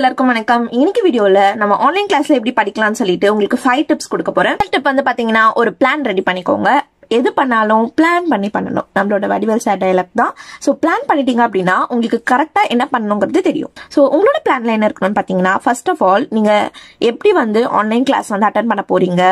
எல்லாருக்கும் வணக்கம் இன்னைக்கு வீடியோல நம்ம ஆன்லைன் கிளாஸ்ல எப்படி படிக்கலாம்னு சொல்லிட்டு உங்களுக்கு ஃபைவ் டிப்ஸ் கொடுக்க போறேன் டிப் வந்து பாத்தீங்கன்னா ஒரு பிளான் ரெடி பண்ணிக்கோங்க எது பண்ணாலும் பிளான் பண்ணி பண்ணணும் நம்மளோட வடிவல் சார் டைலாக் தான் ஸோ பிளான் பண்ணிட்டீங்க அப்படின்னா உங்களுக்கு கரெக்டாக என்ன பண்ணணுங்கிறது தெரியும் ஸோ உங்களோட பிளான்ல என்ன இருக்கணும்னு பார்த்தீங்கன்னா ஃபர்ஸ்ட் ஆஃப் ஆல் நீங்கள் எப்படி வந்து ஆன்லைன் கிளாஸ் வந்து அட்டன் பண்ண போறீங்க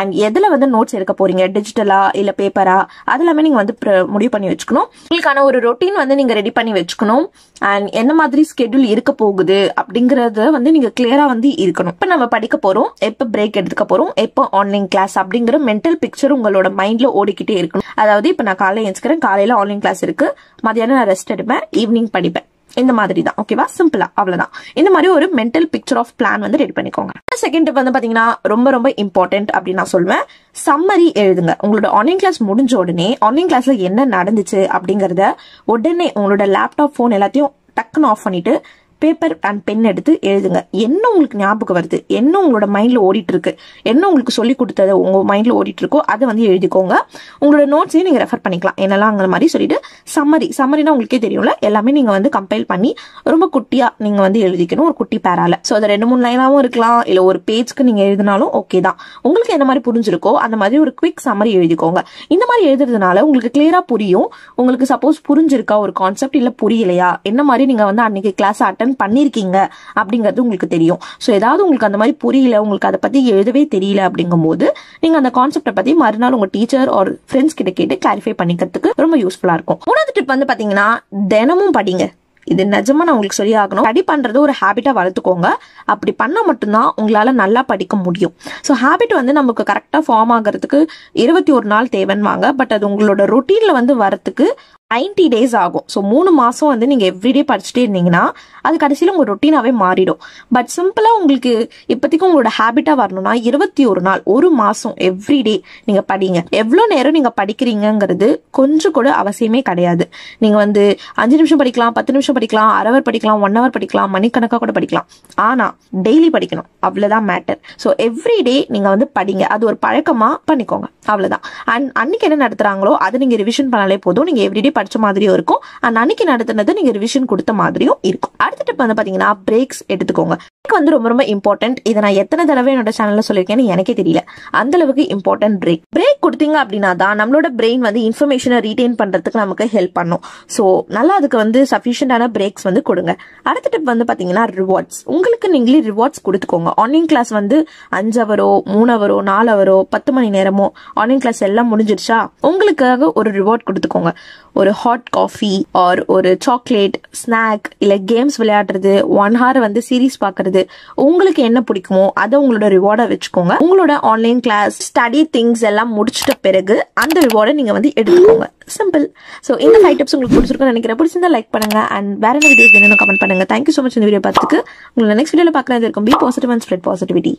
அண்ட் எதில் வந்து நோட்ஸ் எடுக்க போறீங்க டிஜிட்டலா இல்லை பேப்பரா அதெல்லாமே நீங்கள் வந்து முடிவு பண்ணி வச்சுக்கணும் உங்களுக்கான ஒரு ரொட்டீன் வந்து நீங்கள் ரெடி பண்ணி வச்சுக்கணும் அண்ட் என்ன மாதிரி ஸ்கெடியூல் இருக்க போகுது அப்படிங்கறது வந்து நீங்க கிளியரா வந்து இருக்கணும் இப்ப நம்ம படிக்க போறோம் எப்ப பிரேக் எடுத்துக்க போறோம் எப்போ ஆன்லைன் கிளாஸ் அப்படிங்கிற மென்டல் பிக்சர் உங்களோட மைண்ட்ல ஓடி ஓடிக்கிட்டே இருக்கணும் அதாவது இப்ப நான் காலையில எழுந்துக்கிறேன் காலையில ஆன்லைன் கிளாஸ் இருக்கு மதியானம் நான் ரெஸ்ட் எடுப்பேன் ஈவினிங் படிப்பேன் இந்த மாதிரி தான் ஓகேவா சிம்பிளா அவ்வளவுதான் இந்த மாதிரி ஒரு மென்டல் பிக்சர் ஆஃப் பிளான் வந்து ரெடி பண்ணிக்கோங்க செகண்ட் வந்து பாத்தீங்கன்னா ரொம்ப ரொம்ப இம்பார்ட்டன்ட் அப்படின்னு நான் சொல்லுவேன் சம்மரி எழுதுங்க உங்களோட ஆன்லைன் கிளாஸ் முடிஞ்ச உடனே ஆன்லைன் கிளாஸ்ல என்ன நடந்துச்சு அப்படிங்கறத உடனே உங்களோட லேப்டாப் போன் எல்லாத்தையும் டக்குன்னு ஆஃப் பண்ணிட்டு பேப்பர் அண்ட் பென் எடுத்து எழுதுங்க என்ன உங்களுக்கு ஞாபகம் வருது என்ன உங்களோட மைண்டில் ஓடிட்டு இருக்கு என்ன உங்களுக்கு சொல்லி கொடுத்தது உங்கள் மைண்டில் ஓடிட்டு இருக்கோ அதை வந்து எழுதிக்கோங்க உங்களோட நோட்ஸையும் நீங்கள் ரெஃபர் பண்ணிக்கலாம் என்னெல்லாம் அங்கே மாதிரி சொல்லிட்டு சம்மரி சம்மரினா உங்களுக்கே தெரியும்ல எல்லாமே நீங்கள் வந்து கம்பைல் பண்ணி ரொம்ப குட்டியாக நீங்கள் வந்து எழுதிக்கணும் ஒரு குட்டி பேரால ஸோ அதை ரெண்டு மூணு லைனாகவும் இருக்கலாம் இல்லை ஒரு பேஜ்க்கு நீங்கள் எழுதினாலும் ஓகே தான் உங்களுக்கு என்ன மாதிரி புரிஞ்சிருக்கோ அந்த மாதிரி ஒரு குவிக் சம்மரி எழுதிக்கோங்க இந்த மாதிரி எழுதுறதுனால உங்களுக்கு கிளியரா புரியும் உங்களுக்கு சப்போஸ் புரிஞ்சிருக்கா ஒரு கான்செப்ட் இல்லை புரியலையா என்ன மாதிரி நீங்கள் வந்து அன்னைக்கு கிளாஸ் அட்டன் லேர்ன் பண்ணியிருக்கீங்க அப்படிங்கிறது உங்களுக்கு தெரியும் ஸோ ஏதாவது உங்களுக்கு அந்த மாதிரி புரியல உங்களுக்கு அதை பற்றி எழுதவே தெரியல அப்படிங்கும் போது நீங்கள் அந்த கான்செப்டை பற்றி மறுநாள் உங்கள் டீச்சர் ஒரு ஃப்ரெண்ட்ஸ் கிட்ட கேட்டு கிளாரிஃபை பண்ணிக்கிறதுக்கு ரொம்ப யூஸ்ஃபுல்லாக இருக்கும் மூணாவது டிப் வந்து பார்த்தீங்கன்னா தினமும் படிங்க இது நிஜமா நான் உங்களுக்கு சொல்லி ஆகணும் ஸ்டடி பண்றது ஒரு ஹேபிட்டா வளர்த்துக்கோங்க அப்படி பண்ணா மட்டும்தான் உங்களால நல்லா படிக்க முடியும் ஸோ ஹேபிட் வந்து நமக்கு கரெக்டா ஃபார்ம் ஆகிறதுக்கு இருபத்தி ஒரு நாள் தேவைன்னு வாங்க பட் அது உங்களோட ரொட்டீன்ல வந்து வரத்துக்கு நைன்டி டேஸ் ஆகும் ஸோ மூணு மாதம் வந்து நீங்கள் எவ்ரிடே படிச்சுட்டே இருந்தீங்கன்னா அது கடைசியில் உங்கள் ரொட்டீனாகவே மாறிடும் பட் சிம்பிளாக உங்களுக்கு இப்போதைக்கு உங்களோட ஹேபிட்டாக வரணும்னா இருபத்தி ஒரு நாள் ஒரு மாதம் எவ்ரிடே நீங்கள் படிங்க எவ்வளோ நேரம் நீங்கள் படிக்கிறீங்கிறது கொஞ்சம் கூட அவசியமே கிடையாது நீங்கள் வந்து அஞ்சு நிமிஷம் படிக்கலாம் பத்து நிமிஷம் படிக்கலாம் அரை ஹவர் படிக்கலாம் ஒன் ஹவர் படிக்கலாம் மணிக்கணக்காக கூட படிக்கலாம் ஆனால் டெய்லி படிக்கணும் அவ்வளோதான் மேட்டர் ஸோ எவ்ரிடே நீங்கள் வந்து படிங்க அது ஒரு பழக்கமாக பண்ணிக்கோங்க அவ்வளோதான் அண்ட் அன்னைக்கு என்ன நடத்துகிறாங்களோ அதை நீங்கள் ரிவிஷன் பண்ணாலே போதும் நீங்கள் எவ்ரிடே படிச்ச மாதிரியும் இருக்கும் அண்ட் அன்னைக்கு நடத்தினது நீங்கள் ரிவிஷன் கொடுத்த மாதிரியும் இருக்கும் அடுத்த டிப் வந்து பார்த்தீங்கன்னா பிரேக்ஸ் எடுத்துக்கோங்க பிரேக் வந்து ரொம்ப ரொம்ப இம்பார்ட்டன்ட் இதை நான் எத்தனை தடவை என்னோட சேனலில் சொல்லியிருக்கேன்னு எனக்கே தெரியல அந்த அளவுக்கு இம்பார்ட்டன்ட் பிரேக் பிரேக் கொடுத்தீங்க அப்படின்னா தான் நம்மளோட பிரெயின் வந்து இன்ஃபர்மேஷனை ரீடைன் பண்ணுறதுக்கு நமக்கு ஹெல்ப் பண்ணும் ஸோ நல்லா அதுக்கு வந்து சஃபிஷியன்டான பிரேக்ஸ் வந்து கொடுங்க அடுத்த டிப் வந்து பாத்தீங்கன்னா ரிவார்ட்ஸ் உங்களுக்கு நீங்களே ரிவார்ட்ஸ் கொடுத்துக்கோங்க ஆன்லைன் கிளாஸ் வந்து அஞ்சு அவரோ மூணு அவரோ நாலு அவரோ பத்து மணி நேரமோ ஆன்லைன் கிளாஸ் எல்லாம் முடிஞ்சிருச்சா உங்களுக்காக ஒரு ரிவார்ட் கொடுத்துக்கோங்க ஒரு ஹாட் காஃபி ஆர் ஒரு சாக்லேட் ஸ்நாக் இல்லை கேம்ஸ் விளையாடுறது ஒன் ஹார் வந்து சீரீஸ் பார்க்கறது உங்களுக்கு என்ன பிடிக்குமோ அதை உங்களோட ரிவார்டை வச்சுக்கோங்க உங்களோட ஆன்லைன் கிளாஸ் ஸ்டடி திங்ஸ் எல்லாம் முடிச்சிட்ட பிறகு அந்த ரிவார்டை நீங்கள் வந்து எடுத்துக்கோங்க சிம்பிள் ஸோ இந்த ஃபைவ் டிப்ஸ் உங்களுக்கு பிடிச்சிருக்கோம்னு நினைக்கிறேன் பிடிச்சிருந்தா லைக் பண்ணுங்க அண்ட் வேற என்ன வீடியோஸ் வேணும்னு கமெண்ட் பண்ணுங்க தேங்க்யூ ஸோ மச் இந்த வீடியோ பார்த்துக்கு உங்களை நெக்ஸ்ட் வீடியோவில் பார்க்கலாம் இருக்கும் be positive and spread positivity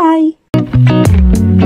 bye